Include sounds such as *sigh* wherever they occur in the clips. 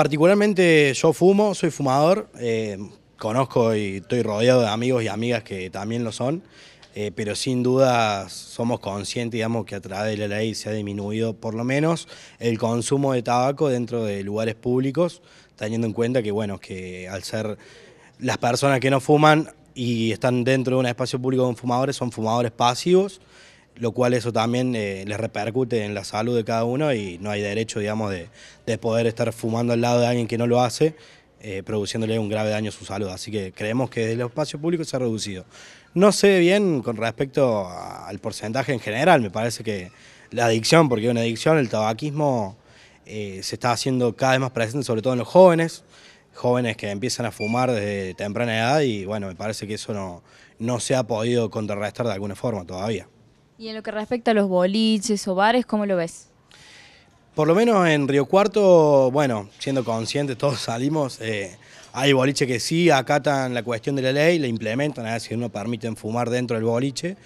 Particularmente yo fumo, soy fumador, eh, conozco y estoy rodeado de amigos y amigas que también lo son, eh, pero sin duda somos conscientes, digamos, que a través de la ley se ha disminuido por lo menos el consumo de tabaco dentro de lugares públicos, teniendo en cuenta que, bueno, que al ser las personas que no fuman y están dentro de un espacio público con fumadores, son fumadores pasivos, lo cual eso también eh, les repercute en la salud de cada uno y no hay derecho, digamos, de, poder estar fumando al lado de alguien que no lo hace, eh, produciéndole un grave daño a su salud. Así que creemos que desde el espacio público se ha reducido. No sé bien con respecto al porcentaje en general, me parece que la adicción, porque es una adicción, el tabaquismo eh, se está haciendo cada vez más presente, sobre todo en los jóvenes, jóvenes que empiezan a fumar desde temprana edad y bueno, me parece que eso no, no se ha podido contrarrestar de alguna forma todavía. Y en lo que respecta a los boliches o bares, ¿cómo lo ves? Por lo menos en Río Cuarto, bueno, siendo conscientes, todos *laughs* salimos. Eh, hay boliches que sí acatan la cuestión de la ley, la implementan, es decir, no permiten fumar dentro del boliche.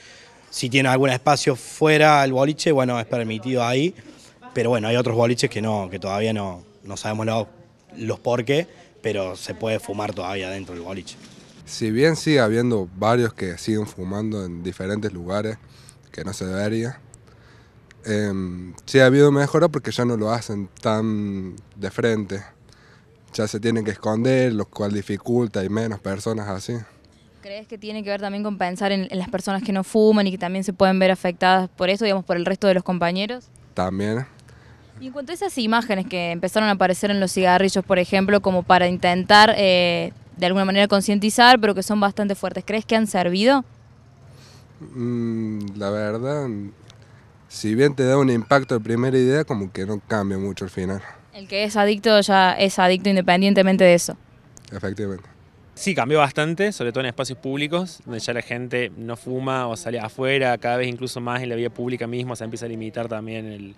Si tiene algún espacio fuera del boliche, bueno, es permitido ahí. Pero bueno, hay otros boliches que no, que todavía no, no sabemos los por qué, pero se puede fumar todavía dentro del boliche. Si bien sigue habiendo varios que siguen fumando en diferentes lugares, que no se debería. Em, sí ha habido mejora porque ya no lo hacen tan de frente. Ya se tienen que esconder, lo cual dificulta y menos personas así. ¿Crees que tiene que ver también con pensar en, las personas que no fuman y que también se pueden ver afectadas por eso, digamos, por el resto de los compañeros? También. Y en cuanto a esas imágenes que empezaron a aparecer en los cigarrillos, por ejemplo, como para intentar eh, de alguna manera concientizar, pero que son bastante fuertes, ¿crees que han servido? Mm, la verdad, si bien te da un impacto de primera idea, como que no cambia mucho al final. El que es adicto ya es adicto independientemente de eso. Efectivamente. Sí, cambió bastante, sobre todo en espacios públicos, donde ya la gente no fuma o sale afuera, cada vez incluso más en la vía pública mismo, se empieza a limitar también el,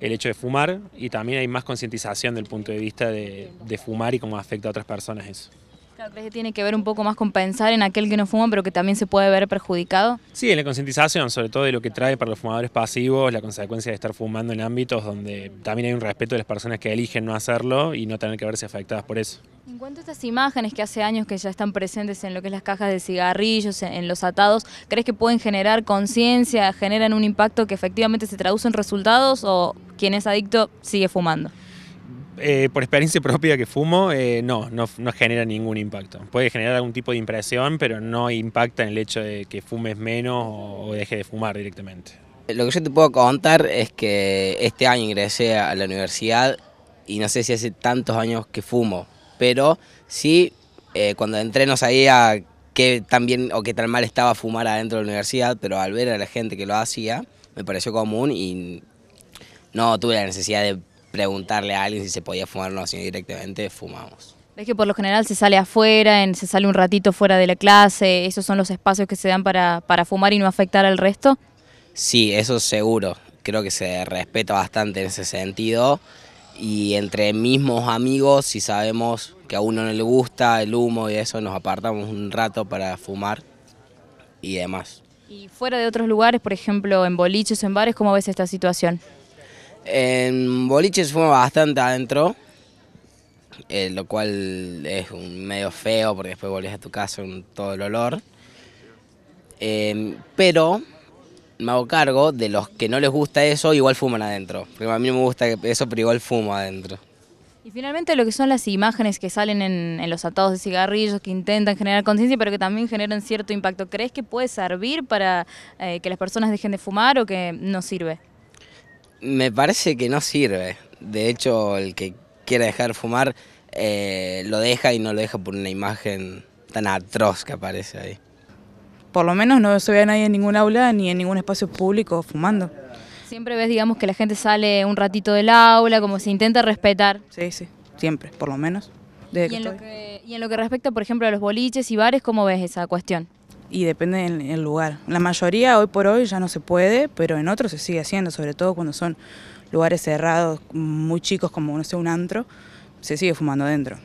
hecho de fumar y también hay más concientización del punto de vista de fumar y cómo afecta a otras personas eso. Claro, ¿Crees que tiene que ver un poco más con pensar en aquel que no fuma, pero que también se puede ver perjudicado? Sí, en la concientización, sobre todo de lo que trae para los fumadores pasivos, la consecuencia de estar fumando en ámbitos donde también hay un respeto de las personas que eligen no hacerlo y no tener que verse afectadas por eso. En cuanto a estas imágenes que hace años que ya están presentes en lo que es las cajas de cigarrillos, en, los atados, ¿crees que pueden generar conciencia, generan un impacto que efectivamente se traduce en resultados o quien es adicto sigue fumando? Eh, por experiencia *laughs* propia que fumo, eh, no, no, genera ningún impacto. Puede generar algún tipo de impresión, pero no impacta en el hecho de que fumes menos o, dejes de fumar directamente. Lo que yo te puedo contar es que este año ingresé a la universidad y no sé si hace tantos años que fumo, pero sí, eh, cuando entré no sabía qué tan bien o qué tan mal estaba fumar adentro de la universidad, pero al ver a la gente que lo hacía, me pareció común y no tuve la necesidad de preguntarle a alguien si se podía fumar o no, directamente fumamos. Ves que por lo general se sale afuera, se sale un ratito fuera de la clase, esos son los espacios que se dan para, para fumar y no afectar al resto. Sí, eso seguro. Creo que se respeta bastante en ese sentido. Y entre mismos amigos, si sabemos que a uno no le gusta el humo y eso, nos apartamos un rato para fumar y demás. ¿Y fuera de otros lugares, por ejemplo, en boliches en bares, cómo ves esta situación? En boliches fuma bastante adentro, eh, lo cual es un medio feo porque después volvés a tu casa con todo el olor. Em, pero me hago cargo de los que no les gusta eso, igual fuman adentro. Porque a mí no me gusta eso, pero igual fumo adentro. Y finalmente lo que son las imágenes que salen en, los atados de cigarrillos, que intentan generar conciencia, pero que también generan cierto impacto. ¿Crees que puede servir para eh, que las personas dejen de fumar o que no sirve? Me parece que no sirve. De hecho, el que quiera dejar fumar eh, lo deja y no lo deja por una imagen tan atroz que aparece ahí. Por lo menos no se ve a nadie en ningún aula ni en ningún espacio público fumando. Siempre ves, digamos, que la gente sale un ratito del aula, como se intenta respetar. Sí, sí, siempre, por lo menos. ¿Y, en lo que, y en lo que respecta, por ejemplo, a los boliches y bares, ¿cómo ves esa cuestión? y depende del lugar. La mayoría hoy por hoy ya no se puede, pero en otros se sigue haciendo, sobre todo cuando son lugares cerrados, muy chicos, como no sé, un antro, se sigue fumando adentro.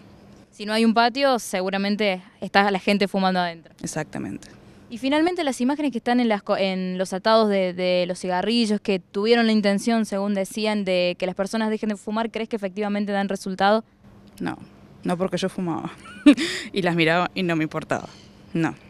Si no hay un patio, seguramente está la gente fumando adentro. Exactamente. Y finalmente las imágenes que están en, las, en los atados de, de, los cigarrillos, que tuvieron la intención, según decían, de que las personas dejen de fumar, ¿crees que efectivamente dan resultado? No, no porque yo fumaba *laughs* y las miraba y no me importaba, no.